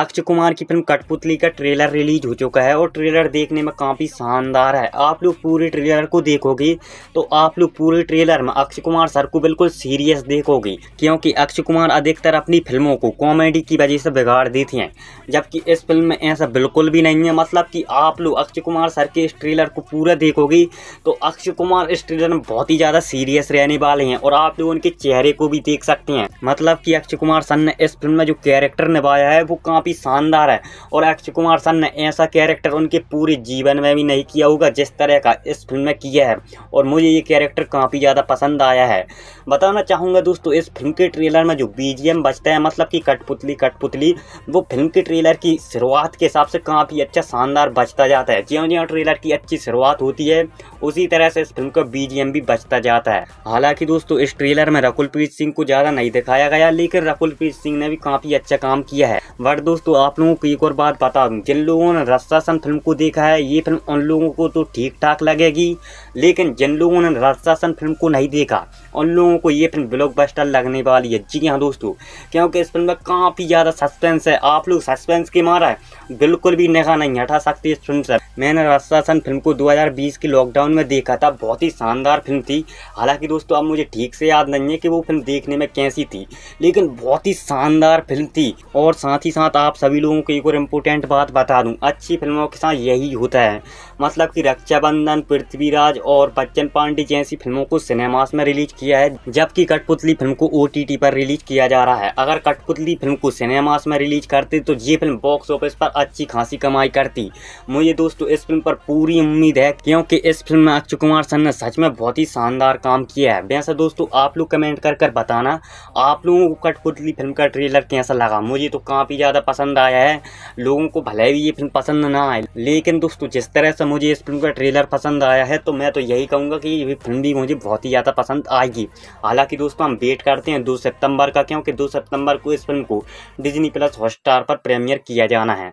अक्षय कुमार की फिल्म कठपुतली का ट्रेलर रिलीज हो चुका है और ट्रेलर देखने में काफ़ी शानदार है आप लोग पूरे ट्रेलर को देखोगे तो आप लोग पूरे ट्रेलर में अक्षय कुमार सर को बिल्कुल सीरियस देखोगे क्योंकि अक्षय कुमार अधिकतर अपनी फिल्मों को कॉमेडी की वजह से बिगाड़ देती हैं जबकि इस फिल्म में ऐसा बिल्कुल भी नहीं है मतलब कि आप लोग अक्षय कुमार सर के इस ट्रेलर को पूरा देखोगे तो अक्षय कुमार इस ट्रेलर में बहुत ही ज़्यादा सीरियस रहने वाले हैं और आप लोग उनके चेहरे को भी देख सकते हैं मतलब कि अक्षय कुमार सर ने इस फिल्म में जो कैरेक्टर निभाया है वो काफ़ी काफ़ी शानदार है और अक्षय कुमार सर ने ऐसा कैरेक्टर उनके पूरे जीवन में भी नहीं किया होगा जिस तरह का इस फिल्म में किया है और मुझे ये कैरेक्टर काफ़ी ज़्यादा पसंद आया है बताना चाहूँगा दोस्तों इस फिल्म के ट्रेलर में जो बी बचता है मतलब कि कठपुतली कठपुतली वो फिल्म के ट्रेलर की शुरुआत के हिसाब से काफ़ी अच्छा शानदार बचता जाता है ज्यों ज्यों ट्रेलर की अच्छी शुरुआत होती है उसी तरह से इस फिल्म का बी भी बचता जाता है हालांकि दोस्तों इस ट्रेलर में रकुलप्रीत सिंह को ज़्यादा नहीं दिखाया गया लेकिन रकुलप्रीत सिंह ने भी काफ़ी अच्छा काम किया है वर्ड दोस्तों आप लोगों को एक और बात बता दूं जिन लोगों ने रस्सासन फिल्म को देखा है ये फिल्म उन लोगों को तो ठीक ठाक लगेगी लेकिन जिन लोगों ने रस्सासन फिल्म को नहीं देखा उन लोगों को ये फिल्म ब्लॉक बस्टर लगने वाली है जी हाँ दोस्तों क्योंकि इस फिल्म में काफ़ी ज़्यादा सस्पेंस है आप लोग सस्पेंस के मारा है बिल्कुल भी निगाह नहीं हटा सकती इस फिल्म से मैंने रस्तासन फिल्म को दो के लॉकडाउन में देखा था बहुत ही शानदार फिल्म थी हालाँकि दोस्तों अब मुझे ठीक से याद नहीं है कि वो फिल्म देखने में कैसी थी लेकिन बहुत ही शानदार फिल्म थी और साथ ही साथ आप सभी लोगों को एक और इम्पोर्टेंट बात बता दूँ अच्छी फिल्मों के साथ यही होता है मतलब कि रक्षाबंधन पृथ्वीराज और बच्चन पांडे जैसी फिल्मों को सिनेमास में रिलीज किया है जबकि कठपुतली फिल्म को ओ पर रिलीज किया जा रहा है अगर कठपुतली फिल्म को सिनेमास में रिलीज करते तो ये फिल्म बॉक्स ऑफिस पर अच्छी खासी कमाई करती मुझे दोस्तों इस फिल्म पर पूरी उम्मीद है क्योंकि इस फिल्म में अक्षय कुमार सर ने सच में बहुत ही शानदार काम किया है वैसा दोस्तों आप लोग कमेंट कर कर बताना आप लोगों को कठपुतली फिल्म का ट्रेलर कैसा लगा मुझे तो काफ़ी ज़्यादा पसंद आया है लोगों को भले ही ये फिल्म पसंद ना आए लेकिन दोस्तों जिस तरह से मुझे इस फिल्म का ट्रेलर पसंद आया है तो मैं तो यही कहूँगा कि ये फिल्म भी मुझे बहुत ही ज़्यादा पसंद आई जाएगी हालांकि दोस्तों हम वेट करते हैं दो सितंबर का क्योंकि दो सितंबर को इस फिल्म को डिजनी प्लस हॉटस्टार पर प्रीमियर किया जाना है